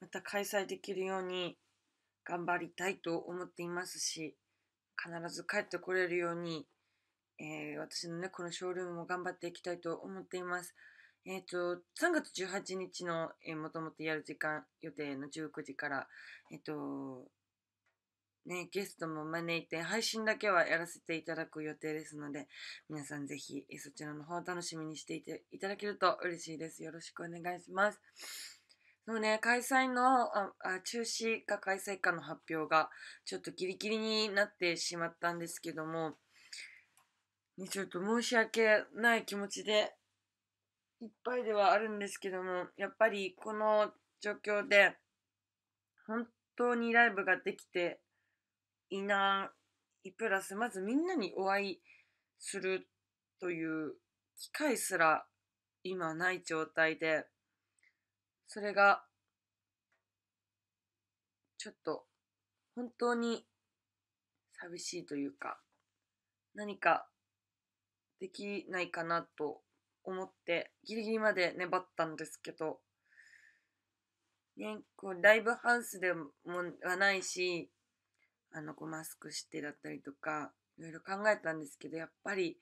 また開催できるように頑張りたいと思っていますし、必ず帰ってこれるように、えー、私のね、このショールームも頑張っていきたいと思っています。えっ、ー、と、3月18日の、えー、もともとやる時間予定の19時から、えっ、ー、と、ね、ゲストも招いて配信だけはやらせていただく予定ですので皆さんぜひそちらの方楽しみにしていていただけると嬉しいですよろしくお願いしますのね、開催のああ中止か開催かの発表がちょっとギリギリになってしまったんですけども、ね、ちょっと申し訳ない気持ちでいっぱいではあるんですけども、やっぱりこの状況で本当にライブができていないプラスまずみんなにお会いするという機会すら今ない状態でそれが、ちょっと、本当に寂しいというか、何かできないかなと思って、ギリギリまで粘ったんですけど、ね、こうライブハウスでもはないし、あの、こうマスクしてだったりとか、いろいろ考えたんですけど、やっぱり、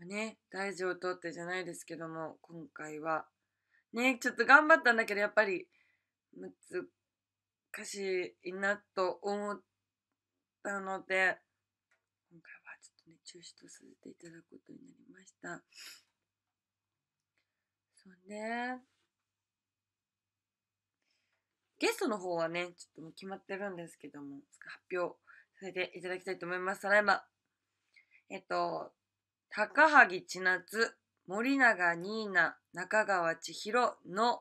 ね、大事をとってじゃないですけども、今回はね、ちょっと頑張ったんだけど、やっぱり、難しいなと思ったので、今回はちょっとね、中止とさせていただくことになりました。そうね。ゲストの方はね、ちょっともう決まってるんですけども、発表させていただきたいと思います。ただいま、えっと、高萩千夏、森永ニーナ、中川千尋の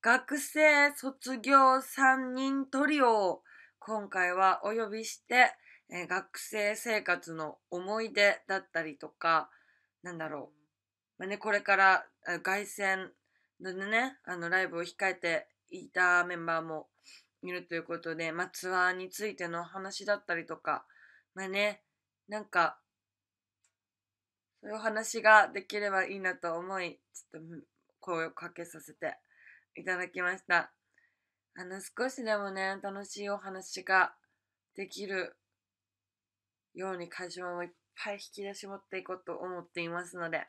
学生卒業3人トリオを今回はお呼びして、え学生生活の思い出だったりとか、なんだろう。まあね、これから凱旋のね、あのライブを控えていたメンバーもいるということで、まあ、ツアーについての話だったりとか、まあね、なんかそういうお話ができればいいなと思い、ちょっと声をかけさせていただきました。あの、少しでもね、楽しいお話ができるように会社もいっぱい引き出し持っていこうと思っていますので、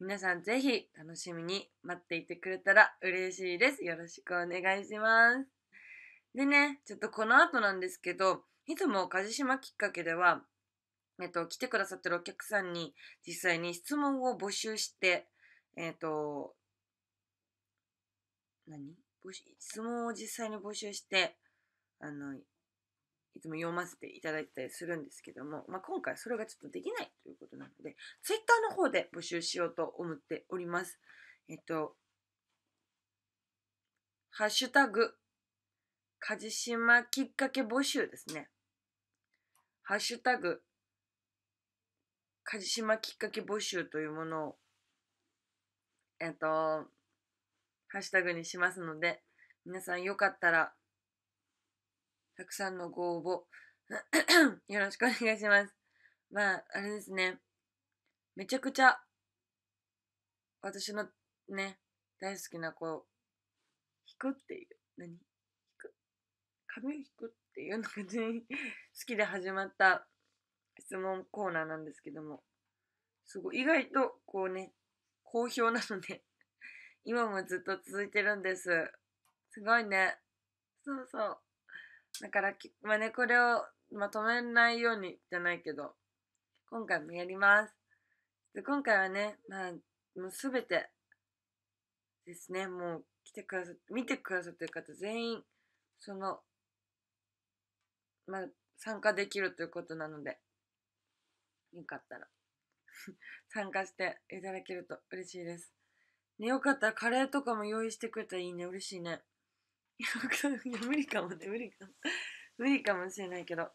皆さんぜひ楽しみに待っていてくれたら嬉しいです。よろしくお願いします。でね、ちょっとこの後なんですけど、いつも梶島きっかけでは、えっと、来てくださってるお客さんに実際に質問を募集して、えっと、何質問を実際に募集して、あの、いつも読ませていただいたりするんですけども、まあ、今回それがちょっとできないということなので、ツイッターの方で募集しようと思っております。えっと、ハッシュタグ、カジシマきっかけ募集ですね。ハッシュタグ、鹿島きっかけ募集というものを、えっと、ハッシュタグにしますので、皆さんよかったら、たくさんのご応募 よろしくお願いします。まあ、あれですね。めちゃくちゃ、私のね、大好きな子、引くっていう、何弾く髪を引くっていうのが 好きで始まった質問コーナーなんですけども、すごい、意外とこうね、好評なので 今もずっと続いてるんです。すごいね。そうそう。だから、まあね、これを、まあ、止めないようにじゃないけど、今回もやります。で、今回はね、まあ、もうすべてですね、もう来てくださ、見てくださってる方全員、その、まあ、参加できるということなので、よかったら 参加していただけると嬉しいです。ね、よかったらカレーとかも用意してくれたらいいね、嬉しいね。いや、無理かもね、無理かも。無理かもしれないけど。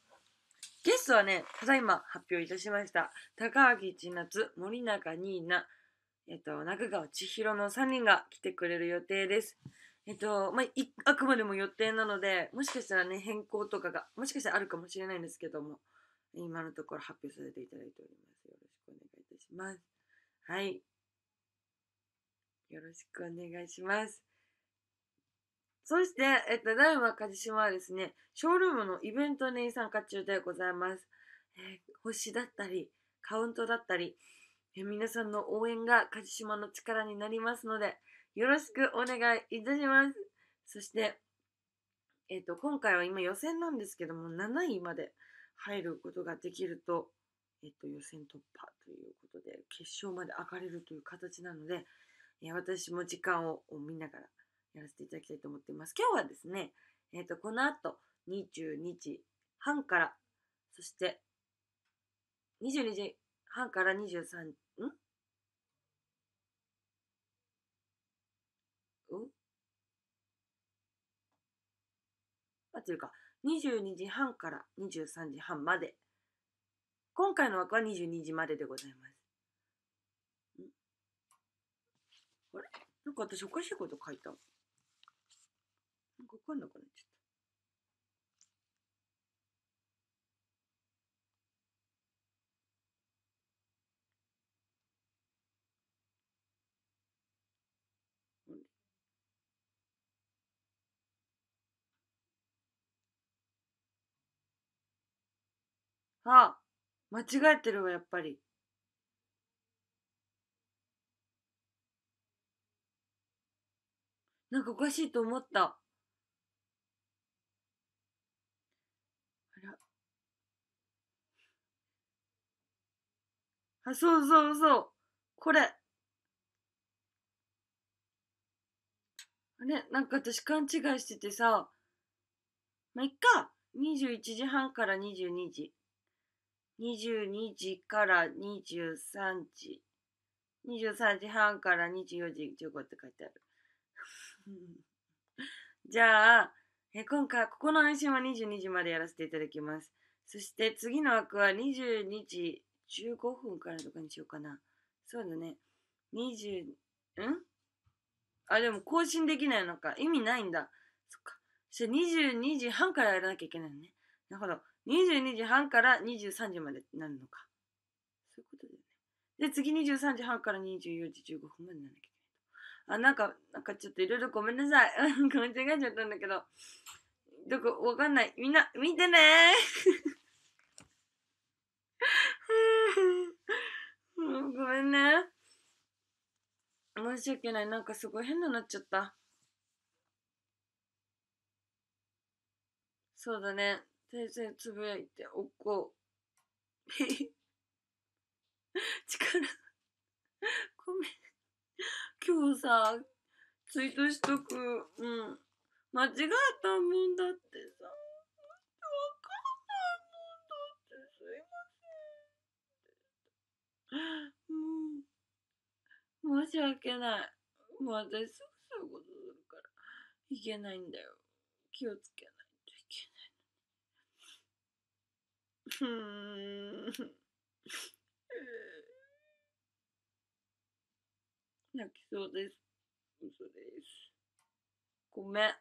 ゲストはね、ただいま発表いたしました。高脇千夏、森中ニーナ、えっと、中川千尋の3人が来てくれる予定です。えっと、まあ、あくまでも予定なので、もしかしたらね、変更とかが、もしかしたらあるかもしれないんですけども、今のところ発表させていただいております。よろしくお願いいたします。はい。よろしくお願いします。そして、えっと、大和梶島はですね、ショールームのイベントに参加中でございます。えー、星だったり、カウントだったり、えー、皆さんの応援が梶島の力になりますので、よろしくお願いいたします。そして、えっ、と、今回は今予選なんですけども、7位まで入ることができると、えっと、予選突破ということで、決勝まで上がれるという形なので、え私も時間を見ながらやらせていただきたいと思っています。今日はですね、えっと、この後22時半から、そして22時半から23、んあ、というか、22時半から23時半まで今回の枠は22時まででございますあれなんか私おかしいこと書いたなんかわかんなくなっちゃった。あ、間違えてるわ、やっぱり。なんかおかしいと思った。あら。あ、そうそうそう。これ。あれなんか私勘違いしててさ。まあ、いっか。21時半から22時。22時から23時。23時半から24時15って書いてある。じゃあ、え今回、ここの配信は22時までやらせていただきます。そして次の枠は22時15分からとかにしようかな。そうだね。20、んあ、でも更新できないのか。意味ないんだ。そっか。そして22時半からやらなきゃいけないのね。なるほど。22時半から23時までなるのか。そういうことだよね。で、次23時半から24時15分までなんだけど。あ、なんか、なんかちょっといろいろごめんなさい。間違えちゃったんだけど。どこ、わかんない。みんな、見てねー もうごめんね。申し訳ない。なんかすごい変ななっちゃった。そうだね。先生つぶやいておこう。力ごめん。今日さ、ツイートしとく。うん。間違ったもんだってさ。わかんないもんだってすいません。もう、申し訳ない。もう私すぐそういうことするから、いけないんだよ。気をつけな。泣きそうです。嘘です。ごめん。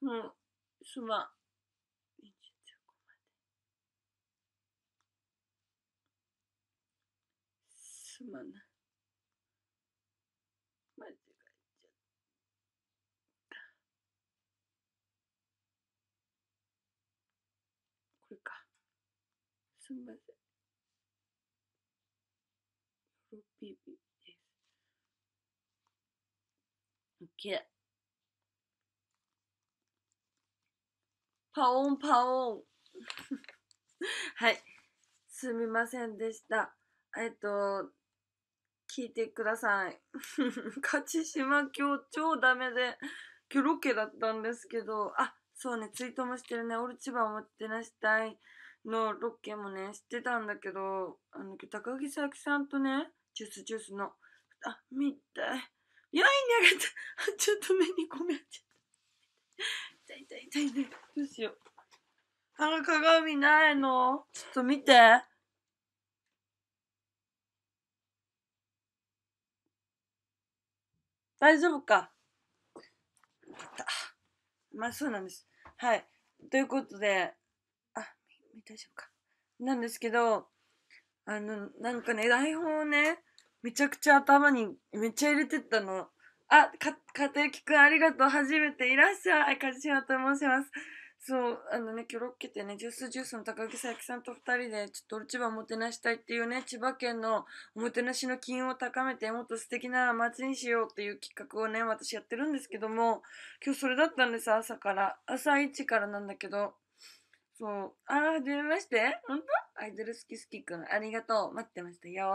うん、すまん。すまない。すみません。ロビビです。OK。パオンパオン はい。すみませんでした。えっと、聞いてください。勝ち島今日超ダメで、今日ロケだったんですけど、あ、そうね、ツイートもしてるね。オルチバ持ってなしたい。のロケもね、知ってたんだけど、あの、高木咲さんとね、ジュースジュースの、あ、見たい。やいねがちょっと目にこめちゃった。痛い痛い痛いね。どうしよう。あの鏡ないのちょっと見て。大丈夫かよかった。まあそうなんです。はい。ということで、大丈夫か。なんですけど、あの、なんかね、台本をね、めちゃくちゃ頭にめっちゃ入れてったの。あ、か、かたゆきくんありがとう。初めていらっしゃい。かじしと申します。そう、あのね、今日ロッケてね、ジュースジュースの高木さやきさんと二人で、ちょっと俺千葉をもてなしたいっていうね、千葉県のおもてなしの機運を高めて、もっと素敵な街にしようっていう企画をね、私やってるんですけども、今日それだったんです、朝から。朝一からなんだけど、そう。あー、はじめまして本当アイドル好き好きくん、ありがとう。待ってましたよ。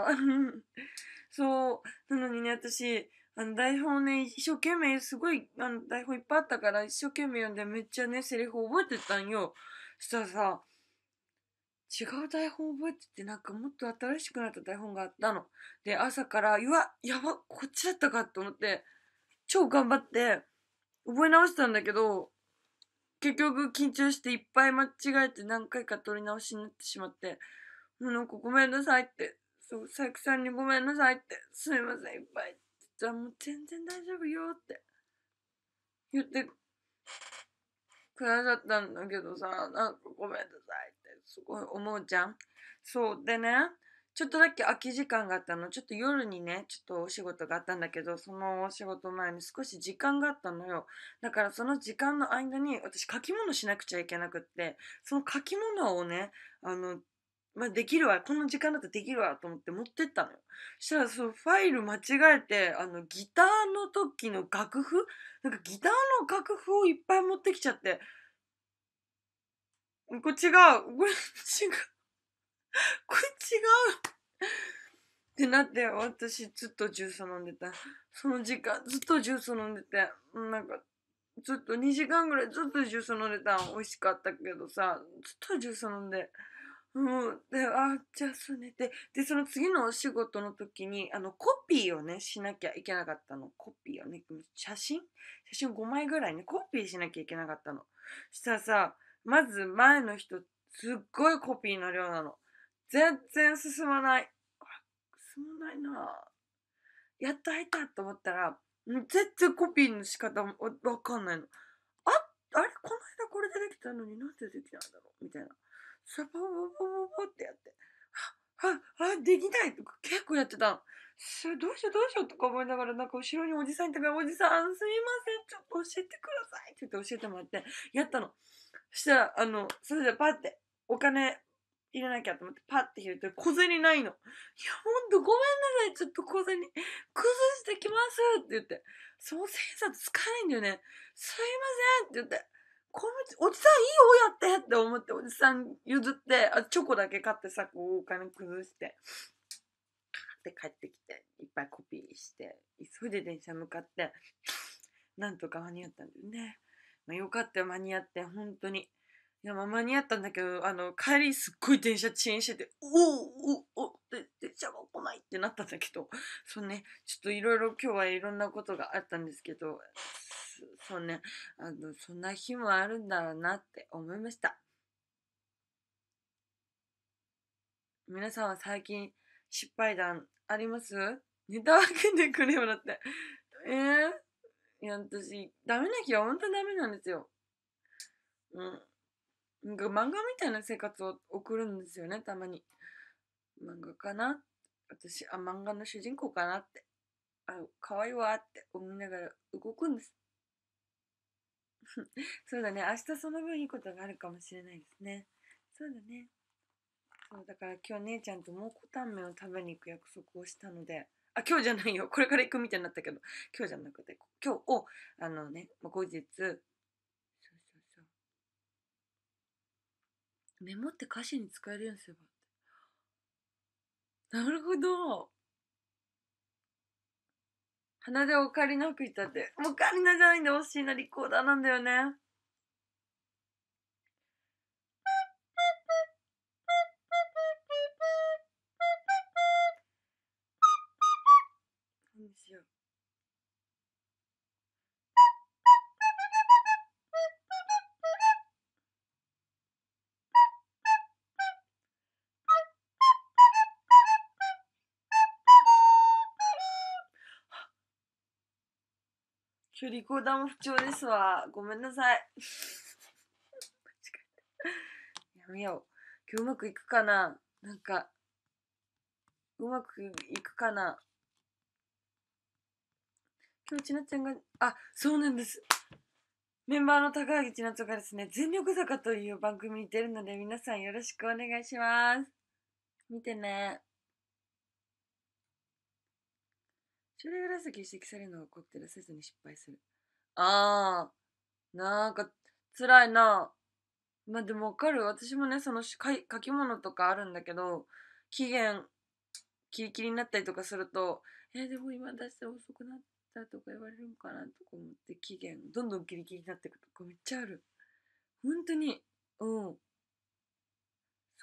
そう。なのにね、私、あの、台本ね、一生懸命、すごい、あの、台本いっぱいあったから、一生懸命読んで、めっちゃね、セリフ覚えてたんよ。したらさ、違う台本覚えてて、なんかもっと新しくなった台本があったの。で、朝から、うわ、やば、こっちだったかと思って、超頑張って、覚え直したんだけど、結局緊張していっぱい間違えて何回か撮り直しになってしまって、もうなんかごめんなさいって、そう、佐伯さんにごめんなさいって、すいません、いっぱいって言ったらもう全然大丈夫よって、言ってくださったんだけどさ、なんかごめんなさいってすごい思うじゃん。そうでね、ちょっとだけ空き時間があったの。ちょっと夜にね、ちょっとお仕事があったんだけど、そのお仕事前に少し時間があったのよ。だからその時間の間に、私書き物しなくちゃいけなくって、その書き物をね、あの、まあ、できるわ。この時間だとできるわ。と思って持ってったのよ。そしたら、そのファイル間違えて、あの、ギターの時の楽譜なんかギターの楽譜をいっぱい持ってきちゃって。これ違う。これ違う。これ違うってなって、私ずっとジュース飲んでた。その時間ずっとジュース飲んでて、なんか、ずっと2時間ぐらいずっとジュース飲んでた美味しかったけどさ、ずっとジュース飲んで、うん、で、あ、じゃあそねて、で、その次のお仕事の時に、あの、コピーをね、しなきゃいけなかったの。コピーをね、写真写真5枚ぐらいね、コピーしなきゃいけなかったの。したらさ、まず前の人、すっごいコピーの量なの。全然進まない。あ進まないなやっと入ったと思ったら、全然コピーの仕方もわかんないの。あ、あれこの間これ出てきたのになんで出てきたんだろうみたいな。そぼぼぼぼぼってやって。あ、あ、できないとか結構やってたの。どうしようどうしようとか思いながら、なんか後ろにおじさんいたから、おじさんすいません、ちょっと教えてくださいって言って教えてもらって、やったの。そしたら、あの、それでパって、お金入れなきゃと思ってパッて拾って小銭ないの。いや、ほんとごめんなさい。ちょっと小銭崩してきますって言って。その千円札使えないんだよね。すいませんって言って。このおじさんいいよやってって思っておじさん譲ってあチョコだけ買ってさこうお金崩してでて帰ってきていっぱいコピーして急いで電車向かってなんとか間に合ったんだよね、まあ、よかったよ間に合って本当にいや、まあ、間に合ったんだけど、あの、帰りすっごい電車遅延してて、おおおおで、電車が来ないってなったんだけど、そうね、ちょっといろいろ今日はいろんなことがあったんですけど、そうね、あの、そんな日もあるんだろうなって思いました。皆さんは最近失敗談ありますネタ分けてくれよだって。えー、いや、私、ダメな日は本当ダメなんですよ。うん。なんか漫画みたいな生活を送るんですよね、たまに。漫画かな私、あ、漫画の主人公かなって。あ、可愛いわって思いながら動くんです。そうだね、明日その分いいことがあるかもしれないですね。そうだね。そうだから今日姉ちゃんと蒙古タンメンを食べに行く約束をしたので、あ、今日じゃないよ。これから行くみたいになったけど、今日じゃなくて、今日を、あのね、後日、メモって歌詞に使えるようにすればなるほど鼻でオカリナ吹いたってオカリナじゃないんで欲しいなリコーダーなんだよね何しよう今日リコーダーも不調ですわ。ごめんなさい。やめよう。今日うまくいくかななんか、うまくいくかな今日ちなちゃんが、あ、そうなんです。メンバーの高ちなつがですね、全力坂という番組に出るので皆さんよろしくお願いします。見てね。一人暮らし先指摘されるのがこって出せずに失敗する。ああ、なんか辛いな。まあでもわかる。私もね、その書書き物とかあるんだけど、期限、キリキリになったりとかすると、えー、でも今出して遅くなったとか言われるのかなとか思って、期限、どんどんキリキリになっていくとかめっちゃある。本当に、うん。そう、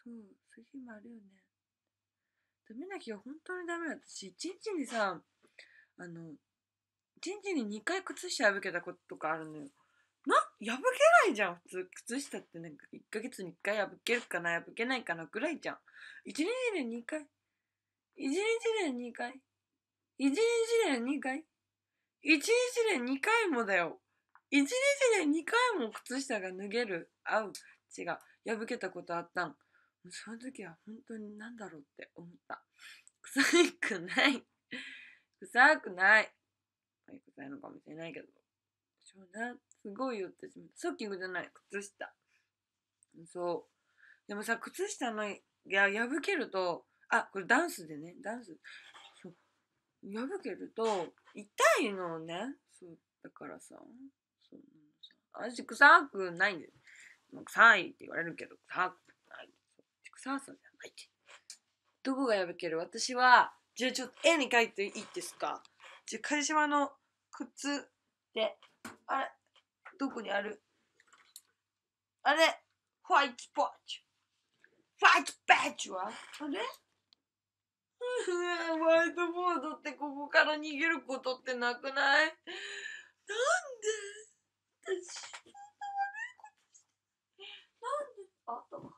そういう日もあるよね。ダメな日は本当にダメだ。私、一日にさ、あの1日に2回靴下破けたこととかあるのよな破けないじゃん普通靴下ってなんか1ヶ月に1回破けるかな破けないかなぐらいじゃん1日で2回1日で2回1日で2回1日で2回もだよ1日で2回も靴下が脱げる合う違う破けたことあったんその時は本当に何だろうって思った臭くない臭くない。はい、臭いのかもしれないけど。そうな。すごいよってしまった。さっじゃない。靴下。そう。でもさ、靴下の、いや、破けると、あ、これダンスでね、ダンス。そう。破けると、痛いのね。そう。だからさ、そうなのさ。私、臭くないんだよ。臭いって言われるけど、臭くない。臭さじゃないって。どこが破ける私は、じゃあちょっと絵に描いていいですかじゃあ梶島の靴であれどこにあるあれホワイトパッチホワイトパッチはあれホ ワイトボードってここから逃げることってなくないなんで私あったわ。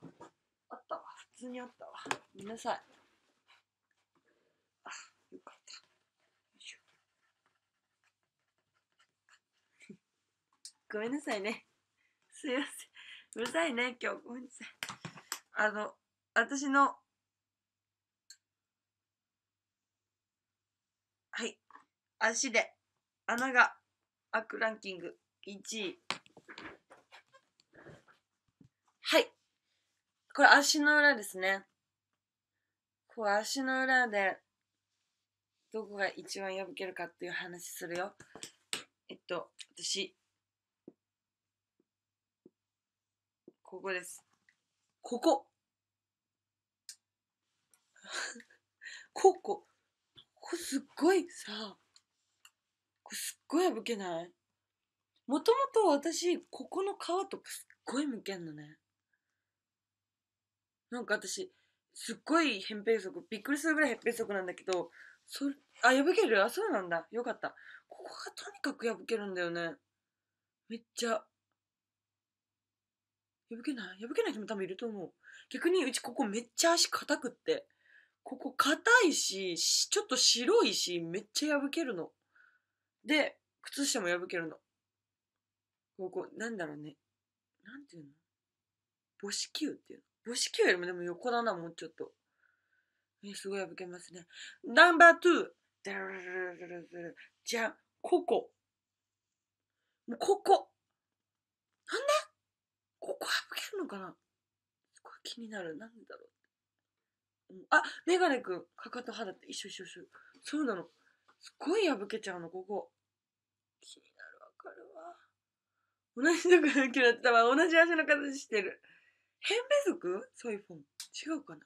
あったわ。普通にあったわ。見なさい。ごめんなさいね。すいません。うるさいね、今日。ごめんなさい。あの、私の、はい。足で穴が開くランキング1位。はい。これ足の裏ですね。こう足の裏で、どこが一番破けるかっていう話するよ。えっと、私、ここです。ここ ここ。ここすっごいさ、こすっごい破けないもともと私、ここの皮とかすっごいむけんのね。なんか私、すっごい扁平足、びっくりするぐらい扁平足なんだけど、それ、あ、破けるあ、そうなんだ。よかった。ここがとにかく破けるんだよね。めっちゃ。破けない破けない人も多分いると思う。逆にうちここめっちゃ足硬くって。ここ硬いし、ちょっと白いし、めっちゃ破けるの。で、靴下も破けるの。ここ、なんだろうね。なんていうの母子球っていうの母子球よりもでも横だな、もうちょっと。え、すごい破けますね。ナンバー2。じゃん、ここ。もうここ。のかなすごい気になるなんだろう、うん、あメガネくんかかと肌って一緒一緒一緒そうなのすごい破けちゃうのここ気になるわかるわ同じとこったわ同じ足の形してる扁平足そういフォン違うかな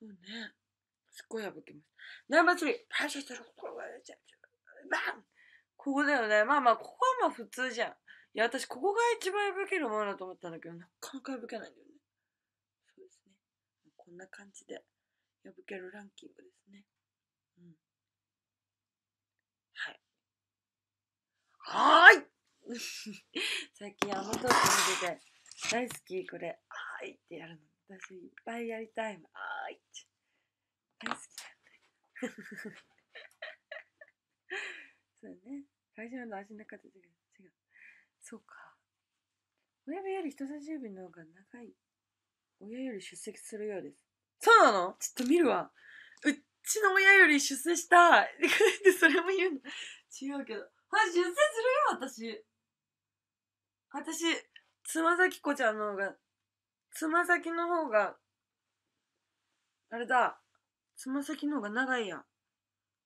そうねすっごい破けますナンバー3パシャここここだよねまあまあここはまあ普通じゃんいや、私、ここが一番破けるものだと思ったんだけど、なかなか破けないんだよね。そうですね。こんな感じで、破けるランキングですね。うん。はい。はーい 最近、あのトーク見てて、大好き、これ、はーいってやるの。私、いっぱいやりたいの。はーいって。大好きなんだ そうね。最初の足の中で。そうか。親指より人差し指の方が長い。親より出席するようです。そうなのちょっと見るわ。うちの親より出世したい。て、それも言うの。違うけど。あ、出世するよ、私。私、つま先子ちゃんの方が、つま先の方が、あれだ。つま先の方が長いや。ん。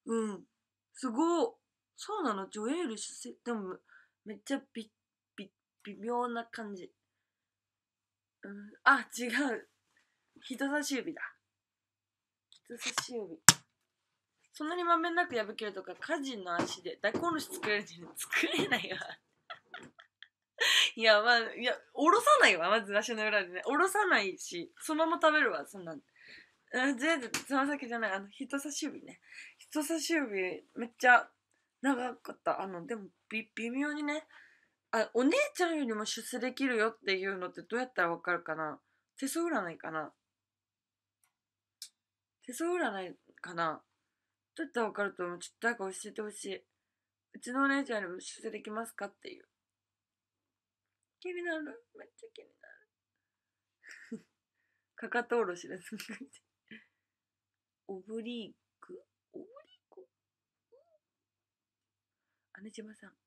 うん。すごそうなの、女優より出世。でも、めっちゃびっ微妙な感じ。うん、あ、違う。人差し指だ。人差し指。そんなにまめなく破けるとか、家人の足で大根おろし作れるって作れないわ。いや、まあ、いや、おろさないわ、まず足の裏でね。おろさないし、そのまま食べるわ、そんなん。全然、つま先じゃない、あの、人差し指ね。人差し指、めっちゃ長かった。あの、でも、び、微妙にね、あ、お姉ちゃんよりも出世できるよっていうのってどうやったらわかるかな手相占いかな手相占いかなどうやったらわかると思うちょっと誰か教えてほしい。うちのお姉ちゃんよりも出世できますかっていう。気になる。めっちゃ気になる。かかとおろしです。オブリークオブリーク姉島さん。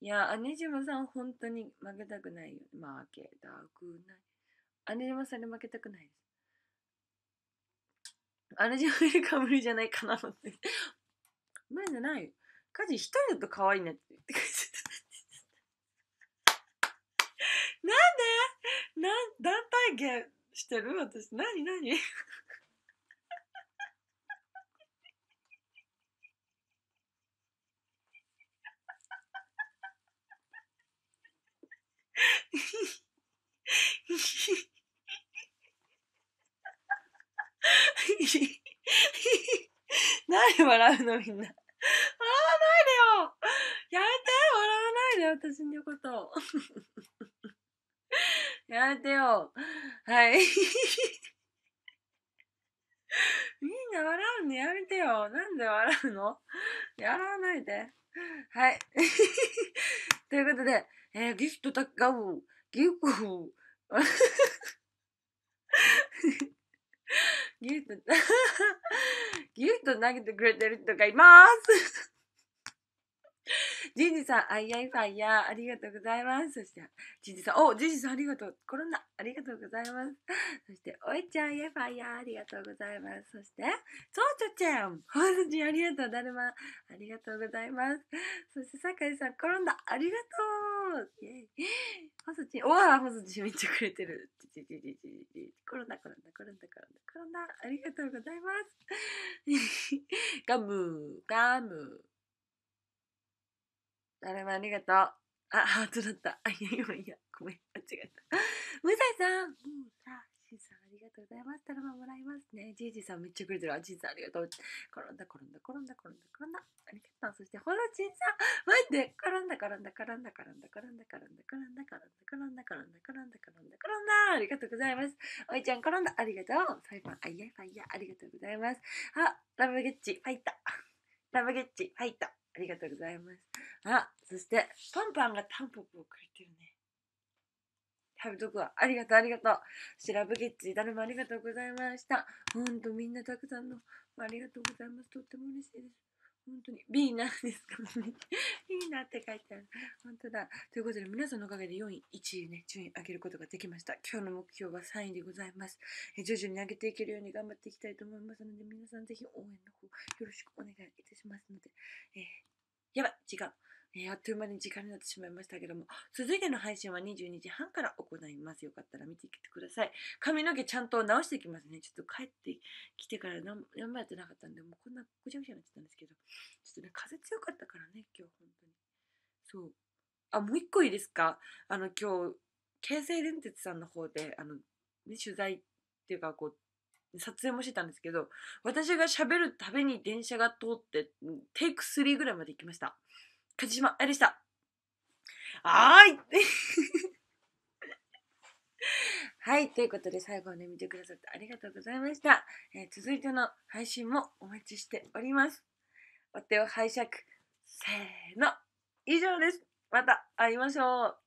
いや、姉島さん、本当に負けたくないよ。負けたくない。姉島さんに負けたくないです。姉島ジマよりかぶりじゃないかなって。無理じゃないよ。家事一人だと可愛いねって言ってなんでなん、団体芸してる私、なになに 何で笑うのみんな。笑わないでよやめて笑わないで私のこと。やめてよ。はい。みんな笑うのやめてよ。なんで笑うの笑わないで。はい。ということで、ギフト t u t a k a ギフト投げてくれてる人がいます。ジジさん、あいあいファイヤー、ありがとうございます。そして、ジジさん、おジジさん、ありがとう。コロナ、ありがとうございます。そして、おいちゃん、あいファイヤー、ありがとうございます。そして、そうちょちゃん、ほんに、ありがとう、だるま、ありがとうございます。そして、さかいさん、コロナ、ありがとう。ほずち、おわほずちめっちゃくれてる。ちちちちちち。コロナ、コロナ、コロナ、コロナ、コロナ。ありがとうございます。ガム、ガム。誰もありがとう。あ、ハートだった。あ、いやいやいや、ごめん、間違えた。ムさいさん、むさとうございます。たらまもらいますね。じいじさんめっちゃくれてる。あ、じいさんありがとう。転んだ、転んだ、転んだ、転んだ、転んだ。ありがとう。そして、ほら、じいさん待って、転んだ、転んだ、転んだ、転んだ、転んだ、転んだ、転んだ、転んだ、転んだ、転んだ、転んだ、転んだ、転んだ。ありがとうございます。おいちゃん、転んだ。ありがとう。サイファン、あいや、ファイヤー。ありがとうございます。あ、ラブゲッチ、ファイタ。ラブゲッチ、ファイタ。ありがとうございます。あ、そして、パンパンがタンポポをくれてるね。ハブとクワ、ありがとう、ありがとう。シラブゲッチ、誰もありがとうございました。ほんと、みんなたくさんの、ありがとうございます。とっても嬉しいです。本当に B なんですかいいなって書いてある。本当だ。ということで、皆さんのおかげで4位、1位ね、順位上げることができました。今日の目標は3位でございます。え徐々に上げていけるように頑張っていきたいと思いますので、皆さんぜひ応援の方、よろしくお願いいたしますので、えー、やばい、時間。えー、あっという間に時間になってしまいましたけども、続いての配信は22時半から行います。よかったら見てきてください。髪の毛ちゃんと直してきますね。ちょっと帰ってきてから何何もやってなかったんで、もうこんなぐちゃぐちゃになっちゃったんですけど、ちょっとね、風強かったからね、今日本当に。そう。あ、もう一個いいですかあの、今日、京成電鉄さんの方で、あの、ね、取材っていうか、こう、撮影もしてたんですけど、私がしゃべるたびに電車が通って、テイク3ぐらいまで行きました。梶島愛でした。はーい はい。ということで、最後まで見てくださってありがとうございました。えー、続いての配信もお待ちしております。お手を拝借。せーの。以上です。また会いましょう。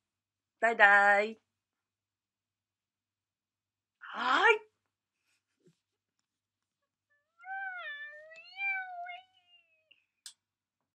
バイバイ。はーい。